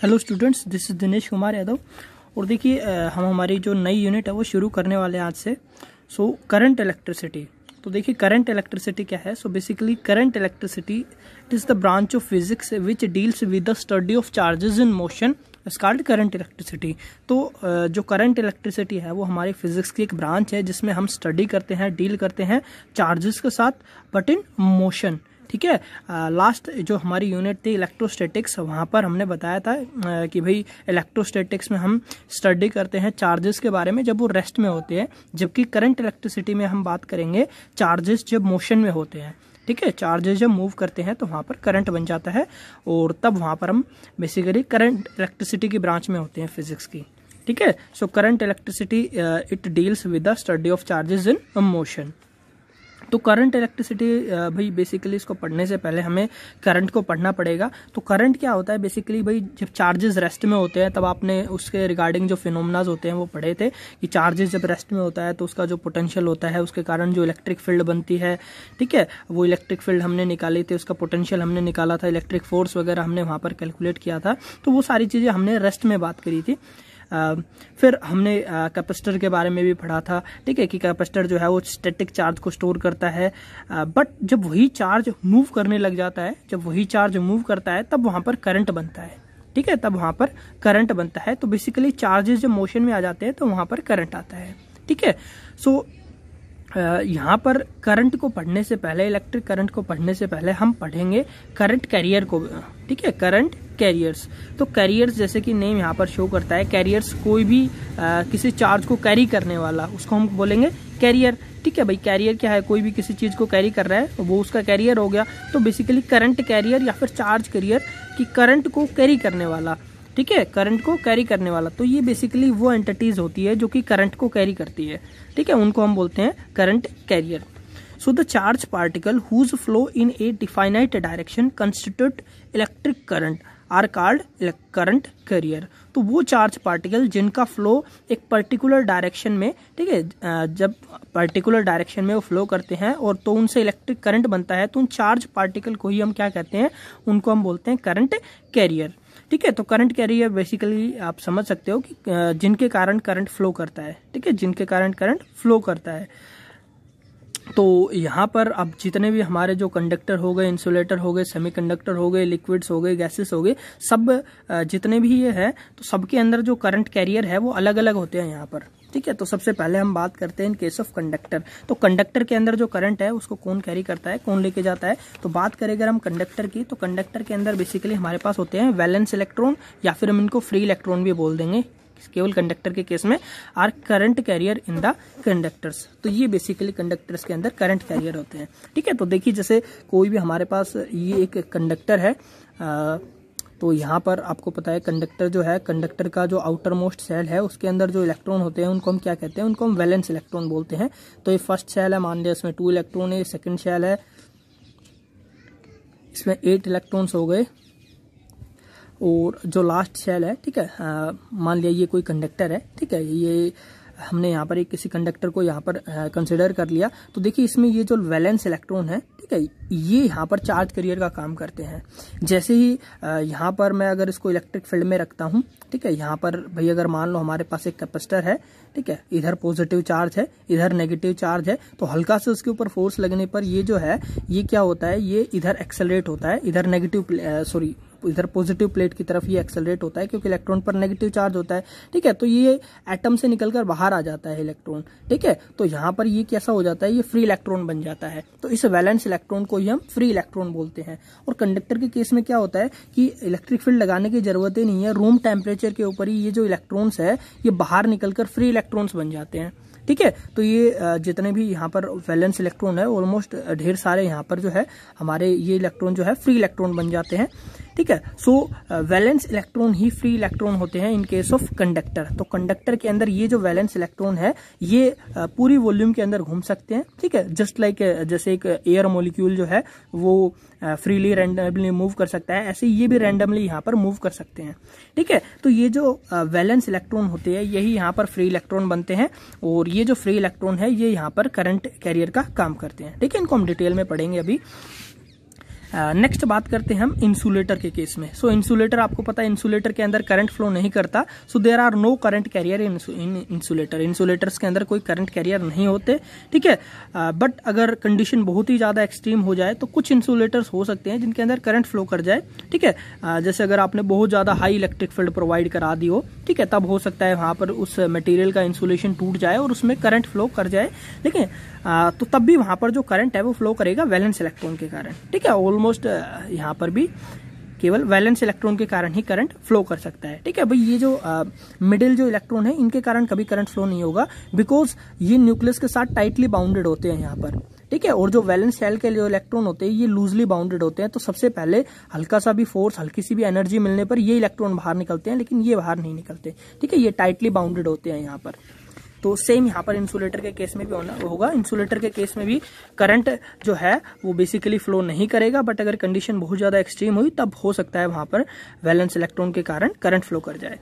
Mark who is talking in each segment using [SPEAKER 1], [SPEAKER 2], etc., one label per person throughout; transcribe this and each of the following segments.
[SPEAKER 1] hello students this is Dinesh Kumar Yadav और देखिए हम हमारी जो नई यूनिट है वो शुरू करने वाले हैं आज से सो करंट इलेक्ट्रिसिटी तो देखिए करंट इलेक्ट्रिसिटी क्या है so basically current electricity it is the branch of physics which deals with the study of charges in motion is current electricity तो जो करंट इलेक्ट्रिसिटी है वो हमारे फिजिक्स की एक ब्रांच है जिसमें हम स्टडी करते हैं डील करते हैं चार्जेस के साथ बट इन मोशन ठीक है लास्ट जो हमारी यूनिट थी इलेक्ट्रोस्टेटिक्स वहाँ पर हमने बताया था आ, कि भाई इलेक्ट्रोस्टेटिक्स में हम स्टडी करते हैं चार्जेस के बारे में जब वो रेस्ट में होते हैं जबकि करंट इलेक्ट्रिसिटी में हम बात करेंगे चार्जेस जब मोशन में होते हैं ठीक है चार्जेस जब मूव करते हैं तो वहाँ पर करंट बन जाता है और तब वहाँ पर हम बेसिकली करंट इलेक्ट्रिसिटी की ब्रांच में होते हैं फिजिक्स की ठीक है so current electricity it deals with the study of charges in motion तो करंट इलेक्ट्रिसिटी भाई बेसिकली इसको पढ़ने से पहले हमें करंट को पढ़ना पड़ेगा तो करंट क्या होता है बेसिकली भाई जब चार्जेस रेस्ट में होते हैं तब आपने उसके रिगार्डिंग जो फिनोमनाज होते हैं वो पढ़े थे कि चार्जेस जब रेस्ट में होता है तो उसका जो पोटेंशियल होता है उसके कारण जो इलेक्ट्रिक फील्ड बनती है ठीक है वो इलेक्ट्रिक फील्ड हमने निकाली थी उसका पोटेंशियल हमने निकाला था इलेक्ट्रिक फोर्स वगैरह हमने वहाँ पर कैलकुलेट किया था तो वो सारी चीज़ें हमने रेस्ट में बात करी थी फिर हमने कैपेसिटर के बारे में भी पढ़ा था ठीक है कि कैपेसिटर जो है वो स्टैटिक चार्ज को स्टोर करता है बट जब वही चार्ज मूव करने लग जाता है जब वही चार्ज मूव करता है तब वहाँ पर करंट बनता है ठीक है तब वहाँ पर करंट बनता है तो बेसिकली चार्जेस जब मोशन में आ जाते हैं तो वहाँ पर करंट आता है ठीक है सो यहाँ पर करंट को पढ़ने से पहले इलेक्ट्रिक करंट को पढ़ने से पहले हम पढ़ेंगे करंट कैरियर को ठीक है करंट कैरियर्स तो कैरियर्स जैसे कि नेम यहाँ पर शो करता है कैरियर्स कोई भी आ, किसी चार्ज को कैरी करने वाला उसको हम बोलेंगे कैरियर ठीक है भाई कैरियर क्या है कोई भी किसी चीज़ को कैरी कर रहा है तो वो उसका कैरियर हो गया तो बेसिकली करंट कैरियर या फिर चार्ज कैरियर कि करंट को कैरी करने वाला ठीक है करंट को कैरी करने वाला तो ये बेसिकली वो एंटिटीज होती है जो कि करंट को कैरी करती है ठीक है उनको हम बोलते हैं current carrier so the charge particle whose flow in a definite direction constitute electric current are called current carrier तो वो चार्ज पार्टिकल जिनका फ्लो एक पर्टिकुलर डायरेक्शन में ठीक है जब पर्टिकुलर डायरेक्शन में वो फ्लो करते हैं और तो उनसे इलेक्ट्रिक करंट बनता है तो उन चार्ज पार्टिकल को ही हम क्या कहते हैं उनको हम बोलते हैं करंट कैरियर ठीक है तो करंट कैरियर बेसिकली आप समझ सकते हो कि जिनके कारण करंट फ्लो करता है ठीक है जिनके कारण करंट फ्लो करता है तो यहाँ पर अब जितने भी हमारे जो कंडक्टर हो गए इंसुलेटर हो गए सेमीकंडक्टर हो गए लिक्विड्स हो गए गैसेस हो गए सब जितने भी ये है तो सबके अंदर जो करंट कैरियर है वो अलग अलग होते हैं यहाँ पर ठीक है तो सबसे पहले हम बात करते हैं इन केस ऑफ कंडक्टर तो कंडक्टर के अंदर जो करंट है उसको कौन कैरी करता है कौन लेके जाता है तो बात करें अगर हम कंडक्टर की तो कंडक्टर के अंदर बेसिकली हमारे पास होते हैं वैलेंस इलेक्ट्रॉन या फिर हम इनको फ्री इलेक्ट्रॉन भी बोल देंगे केवल कंडक्टर के केस में are current carrier in the conductors तो ये बेसिकली कंडक्टर्स के अंदर करंट कैरियर होते हैं ठीक है तो देखिए जैसे कोई भी हमारे पास ये एक कंडक्टर है आ, तो यहाँ पर आपको पता है कंडक्टर जो है कंडक्टर का जो आउटर मोस्ट सेल है उसके अंदर जो इलेक्ट्रॉन होते हैं उनको हम क्या कहते हैं उनको हम वैलेंस इलेक्ट्रॉन बोलते हैं तो ये फर्स्ट सेल है मान लिया इसमें टू इलेक्ट्रॉन है सेकेंड सेल है इसमें एट इलेक्ट्रॉन्स हो गए और जो लास्ट सेल है ठीक है मान लिया ये कोई कंडक्टर है ठीक है ये हमने यहाँ पर एक किसी कंडक्टर को यहाँ पर कंसिडर कर लिया तो देखिए इसमें ये जो वैलेंस इलेक्ट्रॉन है ठीक है ये यहाँ पर चार्ज करियर का काम करते हैं जैसे ही यहाँ पर मैं अगर इसको इलेक्ट्रिक फील्ड में रखता हूँ ठीक है यहाँ पर भाई अगर मान लो हमारे पास एक कैपेसिटर है ठीक है इधर पॉजिटिव चार्ज है इधर नेगेटिव चार्ज है तो हल्का से उसके ऊपर फोर्स लगने पर ये जो है ये क्या होता है ये इधर एक्सेलरेट होता है इधर नेगेटिव सॉरी इधर पॉजिटिव प्लेट की तरफ ये एक्सेलरेट होता है क्योंकि इलेक्ट्रॉन पर नेगेटिव चार्ज होता है ठीक है तो ये एटम से निकलकर बाहर आ जाता है इलेक्ट्रॉन ठीक है तो यहाँ पर ये कैसा हो जाता है ये फ्री इलेक्ट्रॉन बन जाता है तो इस वैलेंस इलेक्ट्रॉन को ही हम फ्री इलेक्ट्रॉन बोलते हैं और कंडक्टर के केस में क्या होता है कि इलेक्ट्रिक फील्ड लगाने की जरूरत ही नहीं है रूम टेम्परेचर के ऊपर ही ये जो इलेक्ट्रॉन्स है ये बाहर निकलकर फ्री इलेक्ट्रॉन्स बन जाते हैं ठीक है तो ये जितने भी यहाँ पर वैलेंस इलेक्ट्रॉन है ऑलमोस्ट ढेर सारे यहाँ पर जो है हमारे ये इलेक्ट्रॉन जो है फ्री इलेक्ट्रॉन बन जाते हैं ठीक है सो वैलेंस इलेक्ट्रॉन ही फ्री इलेक्ट्रॉन होते हैं इन केस ऑफ कंडक्टर तो कंडक्टर के अंदर ये जो वैलेंस इलेक्ट्रॉन है ये uh, पूरी वॉल्यूम के अंदर घूम सकते हैं ठीक है जस्ट लाइक uh, जैसे एक एयर मोलिक्यूल जो है वो फ्रीली रैंडमली मूव कर सकता है ऐसे ये भी रैंडमली यहाँ पर मूव कर सकते हैं ठीक है तो ये जो वैलेंस uh, इलेक्ट्रॉन होते हैं यही यहाँ पर फ्री इलेक्ट्रॉन बनते हैं और ये जो फ्री इलेक्ट्रॉन है ये यहाँ पर करंट कैरियर का काम करते हैं ठीक है इनको हम डिटेल में पढ़ेंगे अभी नेक्स्ट बात करते हैं हम इंसुलेटर के केस में सो so, इंसुलेटर आपको पता है इंसुलेटर के अंदर करंट फ्लो नहीं करता so there are no current carrier in insulator insulators के अंदर कोई करंट कैरियर नहीं होते ठीक है बट अगर कंडीशन बहुत ही ज़्यादा एक्सट्रीम हो जाए तो कुछ इंसुलेटर्स हो सकते हैं जिनके अंदर करंट फ्लो कर जाए ठीक है uh, जैसे अगर आपने बहुत ज़्यादा हाई इलेक्ट्रिक फील्ड प्रोवाइड करा दी हो ठीक है तब हो सकता है वहाँ पर उस मटेरियल का इंसुलेशन टूट जाए और उसमें करंट फ्लो कर जाए ठीक uh, तो तब भी वहाँ पर जो करंट है वो फ्लो करेगा वैलेंस इलेक्ट्रॉन के कारण ठीक है ऑलमोस्ट यहाँ पर भी केवल वैलेंस इलेक्ट्रॉन के कारण ही करंट फ्लो कर सकता है ठीक है भाई ये जो मिडिल uh, जो इलेक्ट्रॉन है इनके कारण कभी करंट फ्लो नहीं होगा बिकॉज ये न्यूक्लियस के साथ टाइटली बाउंडेड होते हैं यहाँ पर ठीक है और जो वैलेंस सेल के जो इलेक्ट्रॉन होते हैं ये लूजली बाउंडेड होते हैं तो सबसे पहले हल्का सा भी फोर्स हल्की सी भी एनर्जी मिलने पर ये इलेक्ट्रॉन बाहर निकलते हैं लेकिन ये बाहर नहीं निकलते ठीक है ये टाइटली बाउंडेड होते हैं यहाँ पर तो सेम यहाँ पर इंसुलेटर के केस में भी होगा इंसुलेटर के केस में भी करंट जो है वो बेसिकली फ्लो नहीं करेगा बट अगर कंडीशन बहुत ज़्यादा एक्सट्रीम हुई तब हो सकता है वहां पर वैलेंस इलेक्ट्रॉन के कारण करंट फ्लो कर जाए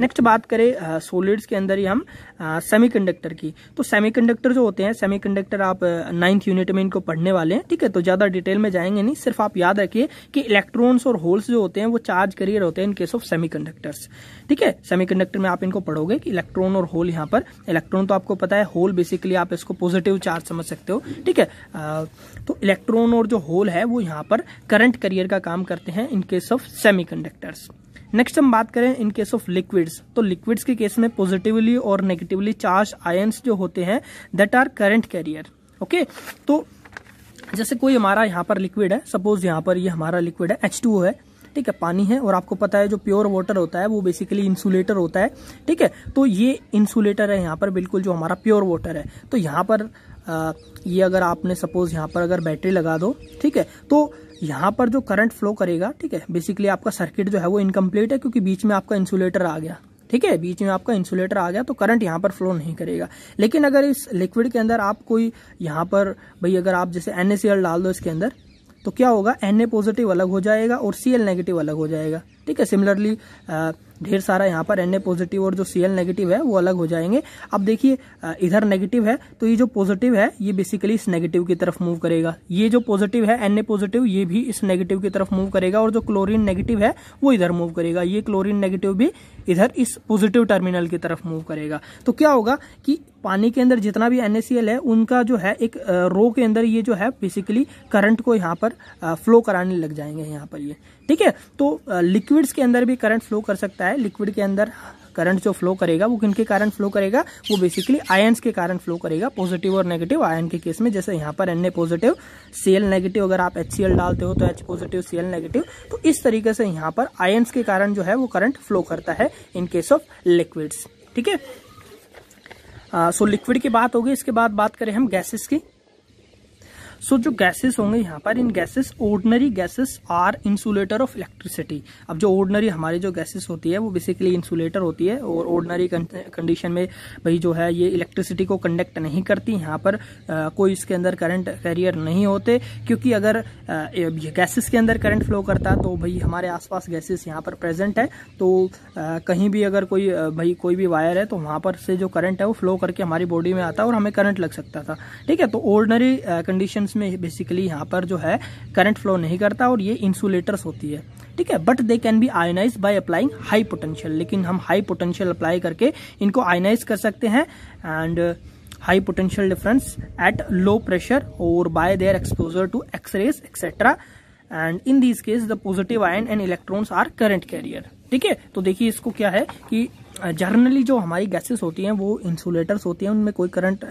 [SPEAKER 1] नेक्स्ट बात करें सोलिड्स के अंदर ही हम सेमीकंडक्टर की तो सेमीकंडक्टर जो होते हैं सेमीकंडक्टर आप नाइन्थ यूनिट में इनको पढ़ने वाले हैं ठीक है तो ज़्यादा डिटेल में जाएंगे नहीं सिर्फ आप याद रखिए कि इलेक्ट्रॉन्स और होल्स जो होते हैं वो चार्ज करियर होते हैं इन केस ऑफ सेमी ठीक है सेमी में आप इनको पढ़ोगे कि इलेक्ट्रॉन और होल यहाँ पर इलेक्ट्रॉन तो आपको पता है होल बेसिकली आप इसको पॉजिटिव चार्ज समझ सकते हो ठीक है तो इलेक्ट्रॉन और जो होल है वो यहाँ पर करंट करियर का काम करते हैं in case of of conductors next हम बात करें इन केस ऑफ लिक्विड्स तो लिक्विड्स के केस में पॉजिटिवली और नेगेटिवली चार्ज आयन्स जो होते हैं that are current carrier okay तो जैसे कोई हमारा यहाँ पर लिक्विड है सपोज यहाँ पर ये यह हमारा लिक्विड है एच है ठीक है पानी है और आपको पता है जो प्योर वाटर होता है वो बेसिकली इंसुलेटर होता है ठीक है तो ये इंसुलेटर है यहाँ पर बिल्कुल जो हमारा प्योर वाटर है तो यहाँ पर ये अगर आपने सपोज यहाँ पर अगर बैटरी लगा दो ठीक है तो यहाँ पर जो करंट फ्लो करेगा ठीक है बेसिकली आपका सर्किट जो है वो इनकम्प्लीट है क्योंकि बीच में आपका इंसुलेटर आ गया ठीक है बीच में आपका इंसुलेटर आ गया तो करंट यहाँ पर फ्लो नहीं करेगा लेकिन अगर इस लिक्विड के अंदर आप कोई यहाँ पर भाई अगर आप जैसे एन डाल दो इसके अंदर तो क्या होगा एन पॉजिटिव अलग हो जाएगा और सी नेगेटिव अलग हो जाएगा ठीक है सिमिलरली ढेर सारा यहाँ पर एन पॉजिटिव और जो सी नेगेटिव है वो अलग हो जाएंगे अब देखिए इधर नेगेटिव है तो ये जो पॉजिटिव है ये बेसिकली इस नेगेटिव की तरफ मूव करेगा ये जो पॉजिटिव है एन पॉजिटिव ये भी इस नेगेटिव की तरफ मूव करेगा और जो क्लोरीन नेगेटिव है वो इधर मूव करेगा ये क्लोरीन नेगेटिव भी इधर इस पॉजिटिव टर्मिनल की तरफ मूव करेगा तो क्या होगा कि पानी के अंदर जितना भी एनएसीएल है उनका जो है एक रो के अंदर ये जो है बेसिकली करंट को यहाँ पर फ्लो कराने लग जाएंगे यहाँ पर ये ठीक है तो लिक्विड्स के अंदर भी करंट फ्लो कर सकता है है लिक्विड के अंदर करंट जो फ्लो करेगा वो किन के कारण फ्लो करेगा वो बेसिकली आयन्स के कारण फ्लो करेगा पॉजिटिव और नेगेटिव आयन के केस में जैसे यहाँ पर N A positive C L negative अगर आप एच सी एल डालते हो तो H positive C L negative तो इस तरीके से यहाँ पर आयन्स के कारण जो है वो करंट फ्लो करता है इन केस ऑफ लिक्विड्स ठीक है सो लिक्विड की बात होगी इसके बाद बात करें हम गैसेस की सो so, जो गैसेस होंगे यहाँ पर in gases ordinary gases are insulator of electricity अब जो ऑर्डनरी हमारी जो गैसेस होती है वो बेसिकली इंसुलेटर होती है और ऑर्डनरी कंडीशन में भाई जो है ये इलेक्ट्रिसिटी को कंडक्ट नहीं करती यहाँ पर आ, कोई इसके अंदर करंट कैरियर नहीं होते क्योंकि अगर गैसेस के अंदर करंट फ्लो करता तो भाई हमारे आसपास गैसेस यहाँ पर प्रेजेंट है तो आ, कहीं भी अगर कोई भाई कोई भी वायर है तो वहाँ पर से जो करंट है वो फ्लो करके हमारी बॉडी में आता और हमें करंट लग सकता था ठीक है तो ऑर्डनरी कंडीशन रेजिस्टेंस में बेसिकली यहाँ पर जो है करंट फ्लो नहीं करता और ये इंसुलेटर्स होती है ठीक है but they can be ionise by applying high potential लेकिन हम हाई पोटेंशियल अप्लाई करके इनको आयोनाइज कर सकते हैं and high potential difference at low pressure और by their exposure to x rays etcetera and in this case the positive ion and electrons are current carrier ठीक है तो देखिए इसको क्या है कि जर्नली uh, जो हमारी गैसेस होती हैं वो इंसुलेटर्स होती हैं उनमें कोई करंट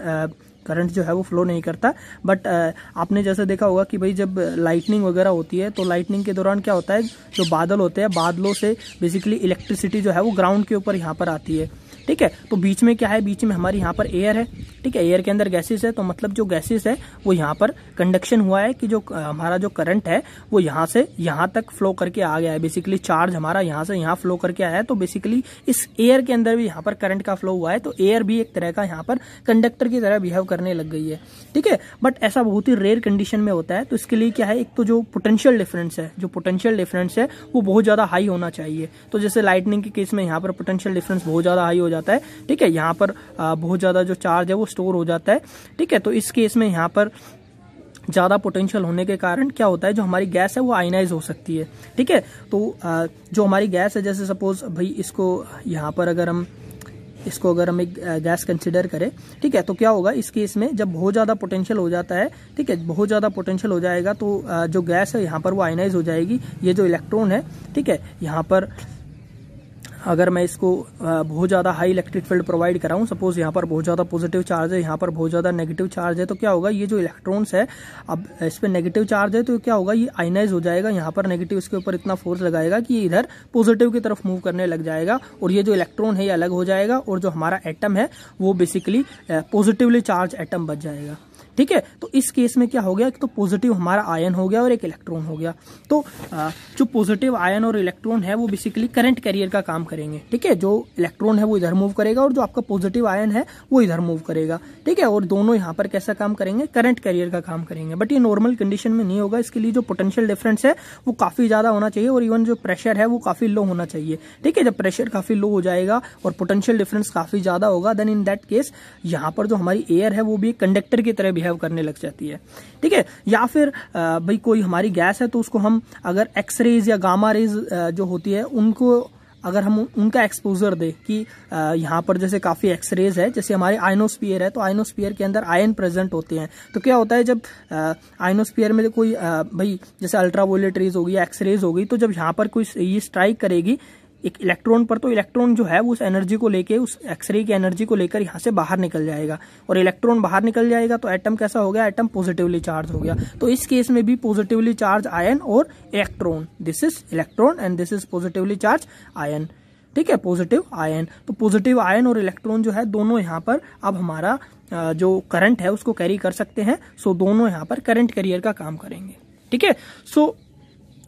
[SPEAKER 1] करंट जो है वो फ्लो नहीं करता बट uh, आपने जैसे देखा होगा कि भाई जब लाइटनिंग वगैरह होती है तो लाइटनिंग के दौरान क्या होता है जो बादल होते हैं बादलों से बेसिकली इलेक्ट्रिसिटी जो है वो ग्राउंड के ऊपर यहाँ पर आती है ठीक है तो बीच में क्या है बीच में हमारे यहाँ पर एयर है ठीक है एयर के अंदर गैसेस है तो मतलब जो गैसेस है वो यहाँ पर कंडक्शन हुआ है कि जो हमारा जो करंट है वो यहाँ से यहाँ तक फ्लो करके आ गया है बेसिकली चार्ज हमारा यहाँ से यहाँ फ्लो करके आया है तो बेसिकली इस एयर के अंदर भी यहाँ पर करंट का फ्लो हुआ है तो एयर भी एक तरह का यहाँ पर कंडक्टर की तरह बिहेव करने लग गई है ठीक है बट ऐसा बहुत ही रेयर कंडीशन में होता है तो इसके लिए क्या है एक तो जो पोटेंशियल डिफरेंस है जो पोटेंशियल डिफरेंस है वो बहुत ज्यादा हाई होना चाहिए तो जैसे लाइटनिंग के केस में यहाँ पर पोटेंशियल डिफरेंस बहुत ज्यादा हाई हो जाता जाता है ठीक है यहाँ पर बहुत ज़्यादा जो चार्ज है वो स्टोर हो जाता है ठीक है तो इस केस में यहाँ पर ज़्यादा पोटेंशियल होने के कारण क्या होता है जो हमारी गैस है वो आइनाइज हो सकती है ठीक है तो जो हमारी गैस है जैसे सपोज भाई इसको यहाँ पर अगर हम इसको अगर हम एक गैस कंसिडर करें ठीक है तो क्या होगा इस केस में जब बहुत ज़्यादा पोटेंशियल हो जाता है ठीक है बहुत ज़्यादा पोटेंशियल हो जाएगा तो जो गैस है यहाँ पर वो आइनाइज हो जाएगी ये जो इलेक्ट्रॉन है ठीक है यहाँ पर अगर मैं इसको बहुत ज़्यादा हाई इलेक्ट्रिक फील्ड प्रोवाइड कराऊं सपोज यहाँ पर बहुत ज़्यादा पॉजिटिव चार्ज है यहाँ पर बहुत ज़्यादा नेगेटिव चार्ज है तो क्या होगा ये जो इलेक्ट्रॉन्स है अब इस पर नेगेटिव चार्ज है तो क्या होगा ये आइनाइज हो जाएगा यहाँ पर नेगेटिव इसके ऊपर इतना फोर्स लगाएगा कि ये इधर पॉजिटिव की तरफ मूव करने लग जाएगा और ये जो इलेक्ट्रॉन है ये अलग हो जाएगा और जो हमारा एटम है वो बेसिकली पॉजिटिवली चार्ज एटम बच जाएगा ठीक है तो इस केस में क्या हो गया तो पॉजिटिव हमारा आयन हो गया और एक इलेक्ट्रॉन हो गया तो जो पॉजिटिव आयन और इलेक्ट्रॉन है वो बेसिकली करंट कैरियर का काम करेंगे ठीक है जो इलेक्ट्रॉन है वो इधर मूव करेगा और जो आपका पॉजिटिव आयन है वो इधर मूव करेगा ठीक है और दोनों यहाँ पर कैसा काम करेंगे करंट कैरियर का काम करेंगे बट ये नॉर्मल कंडीशन में नहीं होगा इसके लिए जो पोटेंशियल डिफरेंस है वो काफी ज्यादा होना चाहिए और इवन जो प्रेशर है वो काफी लो होना चाहिए ठीक है जब प्रेशर काफी लो हो जाएगा और पोटेंशियल डिफरेंस काफी ज्यादा होगा देन इन दैट केस यहां पर जो हमारी एयर है वो भी कंडक्टर की तरह बिहेव बिहेव करने लग जाती है ठीक है या फिर भाई कोई हमारी गैस है तो उसको हम अगर एक्स रेज या गामा रेज जो होती है उनको अगर हम उनका एक्सपोजर दे कि यहाँ पर जैसे काफ़ी एक्सरेज है जैसे हमारे आइनोस्पियर है तो आइनोस्पियर के अंदर आयन प्रेजेंट होते हैं तो क्या होता है जब आइनोस्पियर में कोई भाई जैसे अल्ट्रा वायलेट रेज होगी या एक्सरेज होगी तो जब यहाँ पर कोई ये स्ट्राइक करेगी एक इलेक्ट्रॉन पर तो इलेक्ट्रॉन जो है उस एनर्जी को लेके उस एक्सरे की एनर्जी को लेकर यहाँ से बाहर निकल जाएगा और इलेक्ट्रॉन बाहर निकल जाएगा तो एटम कैसा हो गया एटम पॉजिटिवली चार्ज हो गया तो इस केस में भी पॉजिटिवली चार्ज आयन और electron this is electron and this is positively charge ion ठीक है पॉजिटिव आयन तो पॉजिटिव आयन और इलेक्ट्रॉन जो है दोनों यहाँ पर अब हमारा जो करंट है उसको कैरी कर सकते हैं सो दोनों यहाँ पर करंट कैरियर का काम करेंगे ठीक है सो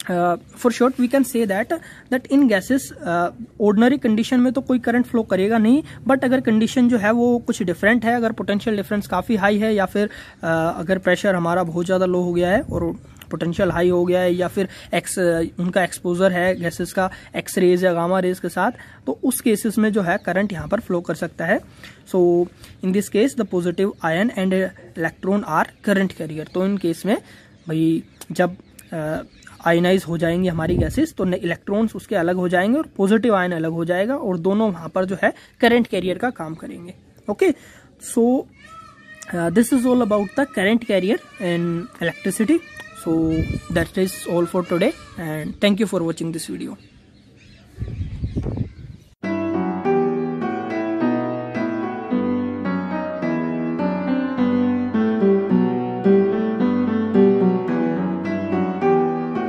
[SPEAKER 1] Uh, for short we can say that that in gases uh, ordinary condition में तो कोई current flow करेगा नहीं but अगर condition जो है वो कुछ different है अगर potential difference काफ़ी high है या फिर uh, अगर pressure हमारा बहुत ज़्यादा low हो गया है और पोटेंशियल हाई हो गया है या फिर एक्स uh, उनका एक्सपोजर है गैसेस का एक्स रेज या गामा रेज के साथ तो उस केसेस में जो है करंट यहाँ पर फ्लो कर सकता है so in this case the positive ion and electron are current carrier तो इन केस में भाई जब uh, आयनाइज हो जाएंगी हमारी गैसेस तो इलेक्ट्रॉन्स उसके अलग हो जाएंगे और पॉजिटिव आयन अलग हो जाएगा और दोनों वहां पर जो है करंट कैरियर का काम करेंगे okay so this is all about the current carrier in electricity so that is all for today and thank you for watching this video